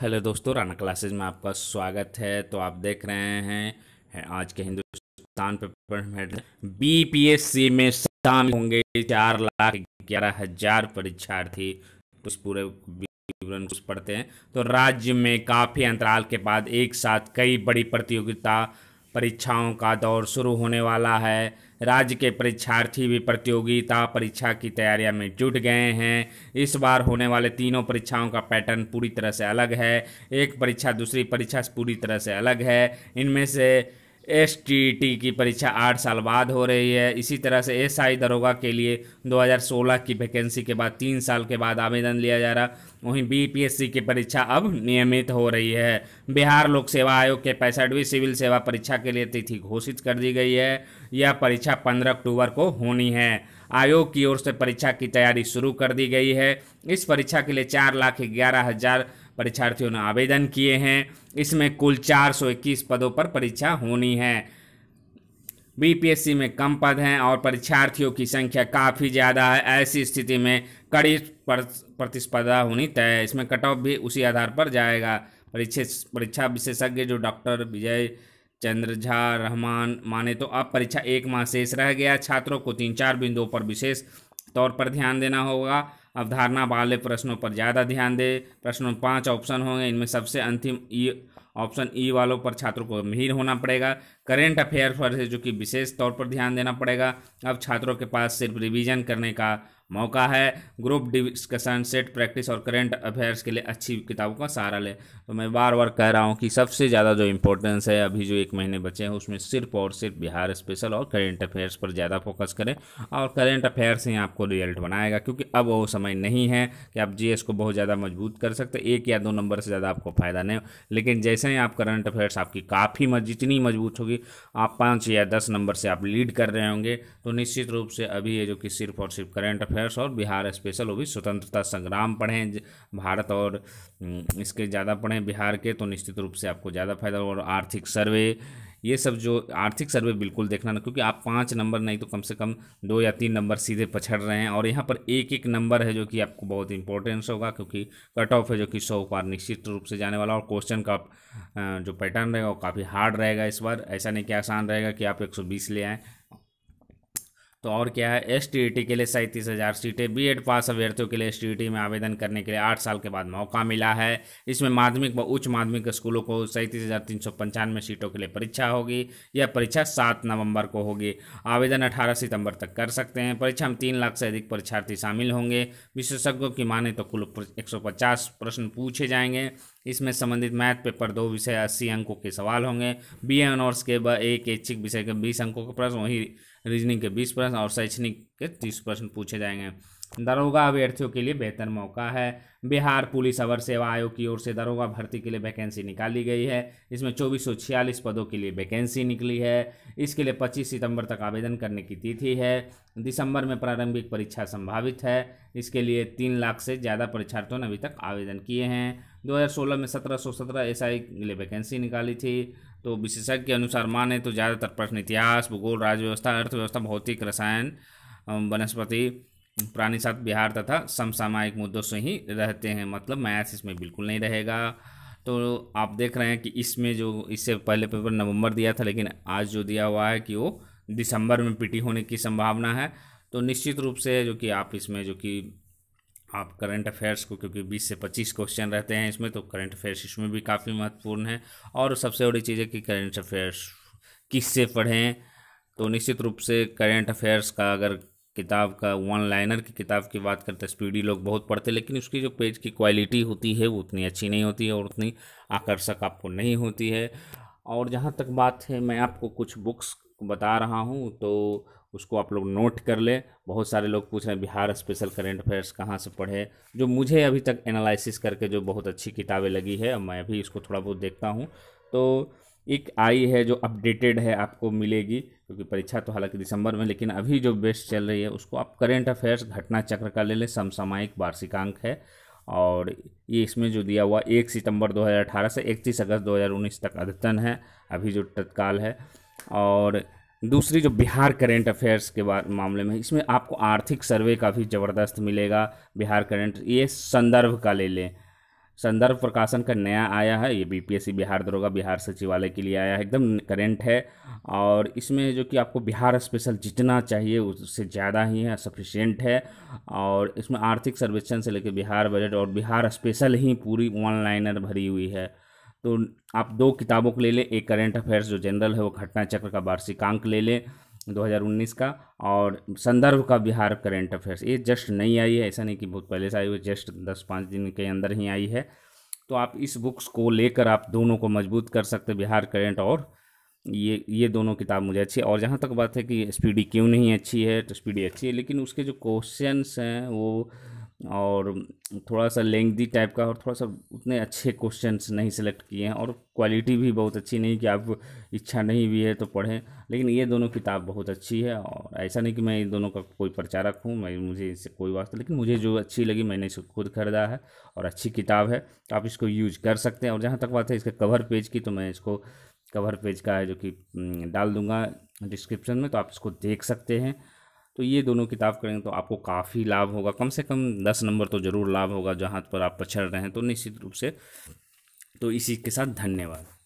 hello दोस्तों Rana classes में आपका स्वागत है तो आप देख रहे हैं आज के हिंदुस्तान पेपर बीपीएससी में शामिल होंगे चार लाख ग्यारह हजार परीक्षार्थी तो इस पूरे विवरण कुछ पढ़ते हैं तो राज्य में काफ़ी अंतराल के बाद एक साथ कई बड़ी प्रतियोगिता परीक्षाओं का दौर शुरू होने वाला है राज्य के परीक्षार्थी भी प्रतियोगिता परीक्षा की तैयारियां में जुट गए हैं इस बार होने वाले तीनों परीक्षाओं का पैटर्न पूरी तरह से अलग है एक परीक्षा दूसरी परीक्षा पूरी तरह से अलग है इनमें से एस की परीक्षा आठ साल बाद हो रही है इसी तरह से एस आई दरोगा के लिए 2016 की वैकेंसी के बाद तीन साल के बाद आवेदन लिया जा रहा वहीं बीपीएससी की परीक्षा अब नियमित हो रही है बिहार लोक सेवा आयोग के पैंसठवीं सिविल सेवा परीक्षा के लिए तिथि घोषित कर दी गई है यह परीक्षा पंद्रह अक्टूबर को होनी है आयोग की ओर से परीक्षा की तैयारी शुरू कर दी गई है इस परीक्षा के लिए चार लाख ग्यारह हज़ार परीक्षार्थियों ने आवेदन किए हैं इसमें कुल 421 पदों पर परीक्षा होनी है बीपीएससी में कम पद हैं और परीक्षार्थियों की संख्या काफ़ी ज़्यादा है ऐसी स्थिति में कड़ी प्रतिस्पर्धा होनी तय है इसमें कट ऑफ भी उसी आधार पर जाएगा परीक्षा परीक्षा विशेषज्ञ जो डॉक्टर विजय चंद्र झा रहमान माने तो अब परीक्षा एक माह शेष रह गया छात्रों को तीन चार बिंदुओं पर विशेष तौर पर ध्यान देना होगा अवधारणा वाले प्रश्नों पर ज़्यादा ध्यान दें प्रश्नों में पाँच ऑप्शन होंगे इनमें सबसे अंतिम ई ऑप्शन ई वालों पर छात्रों को मिहिर होना पड़ेगा करेंट अफेयर पर है जो कि विशेष तौर पर ध्यान देना पड़ेगा अब छात्रों के पास सिर्फ रिवीजन करने का मौका है ग्रुप डिस्कशन सेट प्रैक्टिस और करेंट अफेयर्स के लिए अच्छी किताबों का सहारा लें तो मैं बार बार कह रहा हूँ कि सबसे ज़्यादा जो इम्पोर्टेंस है अभी जो एक महीने बचे हैं उसमें सिर्फ और सिर्फ बिहार स्पेशल और करेंट अफेयर्स पर ज़्यादा फोकस करें और करेंट अफेयर्स ही आपको रिजल्ट बनाएगा क्योंकि अब वो समय नहीं है कि आप जीएस को बहुत ज़्यादा मजबूत कर सकते एक या दो नंबर से ज़्यादा आपको फ़ायदा नहीं हो लेकिन जैसे ही आप करंट अफेयर्स आपकी काफ़ी जितनी मजबूत होगी आप पाँच या दस नंबर से आप लीड कर रहे होंगे तो निश्चित रूप से अभी ये जो कि सिर्फ और सिर्फ करंट अफेयर्स और बिहार स्पेशल वो भी स्वतंत्रता संग्राम पढ़ें भारत और इसके ज़्यादा पढ़ें बिहार के तो निश्चित रूप से आपको ज़्यादा फायदा और आर्थिक सर्वे ये सब जो आर्थिक सर्वे बिल्कुल देखना ना क्योंकि आप पाँच नंबर नहीं तो कम से कम दो या तीन नंबर सीधे पछड़ रहे हैं और यहाँ पर एक एक नंबर है जो कि आपको बहुत इंपॉर्टेंस होगा क्योंकि कट ऑफ है जो कि सौ पार निश्चित रूप से जाने वाला और क्वेश्चन का जो पैटर्न रहेगा वो काफ़ी हार्ड रहेगा इस बार ऐसा नहीं कि आसान रहेगा कि आप एक ले आएँ तो और क्या है एस e के लिए सैंतीस हज़ार सीटें बी एड पास अभ्यर्थियों के लिए एस e में आवेदन करने के लिए आठ साल के बाद मौका मिला है इसमें माध्यमिक व उच्च माध्यमिक स्कूलों को सैंतीस हज़ार तीन सौ पंचानवे सीटों के लिए परीक्षा होगी यह परीक्षा सात नवंबर को होगी आवेदन अठारह सितंबर तक कर सकते हैं परीक्षा में तीन लाख से अधिक परीक्षार्थी शामिल होंगे विशेषज्ञों की माने तो कुल एक प्रश्न पूछे जाएंगे इसमें संबंधित मैथ पेपर दो विषय अस्सी अंकों के सवाल होंगे बी एनऑर्स के व एक ऐच्छिक विषय के बीस अंकों के प्रश्न वहीं रीजनिंग के बीस परसेंट और शैक्षणिक के तीस परसेंट पूछे जाएंगे दरोगा अभ्यर्थियों के लिए बेहतर मौका है बिहार पुलिस अवर सेवा आयोग की ओर से दरोगा भर्ती के लिए वैकेंसी निकाली गई है इसमें चौबीस पदों के लिए वैकेंसी निकली है इसके लिए 25 सितंबर तक आवेदन करने की तिथि है दिसंबर में प्रारंभिक परीक्षा संभावित है इसके लिए तीन लाख से ज़्यादा परीक्षार्थियों ने अभी तक आवेदन किए हैं 2016 में 1717 एसआई के लिए वैकेंसी निकाली थी तो विशेषज्ञ के अनुसार माने तो ज़्यादातर प्रश्न इतिहास भूगोल राज्य व्यवस्था अर्थव्यवस्था भौतिक रसायन वनस्पति पुरानी साथ बिहार तथा समसामायिक मुद्दों से ही रहते हैं मतलब मैथ्स इसमें बिल्कुल नहीं रहेगा तो आप देख रहे हैं कि इसमें जो इससे पहले पेपर नवंबर दिया था लेकिन आज जो दिया हुआ है कि वो दिसंबर में पीटी होने की संभावना है तो निश्चित रूप से जो कि आप इसमें जो कि आप करंट अफेयर्स को क्योंकि 20 से 25 क्वेश्चन रहते हैं इसमें तो करंट अफेयर्स इसमें भी काफ़ी महत्वपूर्ण है और सबसे बड़ी चीज़ है कि करंट अफेयर्स किससे पढ़ें तो निश्चित रूप से करंट अफेयर्स का अगर किताब का वन लाइनर की किताब की बात करते हैं स्पीडी लोग बहुत पढ़ते लेकिन उसकी जो पेज की क्वालिटी होती है वो उतनी अच्छी नहीं होती है और उतनी आकर्षक आपको नहीं होती है और जहाँ तक बात है मैं आपको कुछ बुक्स बता रहा हूँ तो उसको आप लोग नोट कर ले बहुत सारे लोग पूछ रहे हैं बिहार स्पेशल करेंट अफेयर्स कहाँ से पढ़े जो मुझे अभी तक एनालिसिस करके जो बहुत अच्छी किताबें लगी है मैं भी इसको थोड़ा बहुत देखता हूँ तो एक आई है जो अपडेटेड है आपको मिलेगी क्योंकि तो परीक्षा तो हालांकि दिसंबर में लेकिन अभी जो बेस्ट चल रही है उसको आप करेंट अफेयर्स घटना चक्र का ले लें समसामयिक वार्षिकांक है और ये इसमें जो दिया हुआ एक सितंबर 2018 से इकतीस अगस्त 2019 तक अद्यतन है अभी जो तत्काल है और दूसरी जो बिहार करेंट अफेयर्स के मामले में इसमें आपको आर्थिक सर्वे का भी ज़बरदस्त मिलेगा बिहार करेंट ये संदर्भ का ले लें संदर्भ प्रकाशन का नया आया है ये बीपीएससी बिहार दरोगा बिहार सचिवालय के लिए आया है एकदम करेंट है और इसमें जो कि आपको बिहार स्पेशल जितना चाहिए उससे ज़्यादा ही है सफिशियंट है और इसमें आर्थिक सर्वेक्षण से लेकर बिहार बजट और बिहार स्पेशल ही पूरी वन लाइनर भरी हुई है तो आप दो किताबों को ले लें एक करेंट अफेयर्स जो जनरल है वो घटना चक्र का वार्षिकांक ले लें 2019 का और संदर्भ का बिहार करेंट अफेयर्स ये जस्ट नहीं आई है ऐसा नहीं कि बहुत पहले से आई हुई जस्ट दस पाँच दिन के अंदर ही आई है तो आप इस बुक्स को लेकर आप दोनों को मजबूत कर सकते बिहार करेंट और ये ये दोनों किताब मुझे अच्छी है और जहाँ तक बात है कि स्पीडी क्यों नहीं अच्छी है तो स्पीडी अच्छी है लेकिन उसके जो क्वेश्चंस हैं वो और थोड़ा सा लेंदी टाइप का और थोड़ा सा उतने अच्छे क्वेश्चंस नहीं सिलेक्ट किए हैं और क्वालिटी भी बहुत अच्छी नहीं कि आप इच्छा नहीं भी है तो पढ़ें लेकिन ये दोनों किताब बहुत अच्छी है और ऐसा नहीं कि मैं इन दोनों का कोई प्रचारक हूँ मैं मुझे इससे कोई वास्ता लेकिन मुझे जो अच्छी लगी मैंने इसको खुद खरीदा है और अच्छी किताब है तो आप इसको यूज़ कर सकते हैं और जहाँ तक बात है इसके कवर पेज की तो मैं इसको कवर पेज का है जो कि डाल दूँगा डिस्क्रिप्शन में तो आप इसको देख सकते हैं तो ये दोनों किताब करेंगे तो आपको काफ़ी लाभ होगा कम से कम दस नंबर तो ज़रूर लाभ होगा जहाँ पर आप पछड़ रहे हैं तो निश्चित रूप से तो इसी के साथ धन्यवाद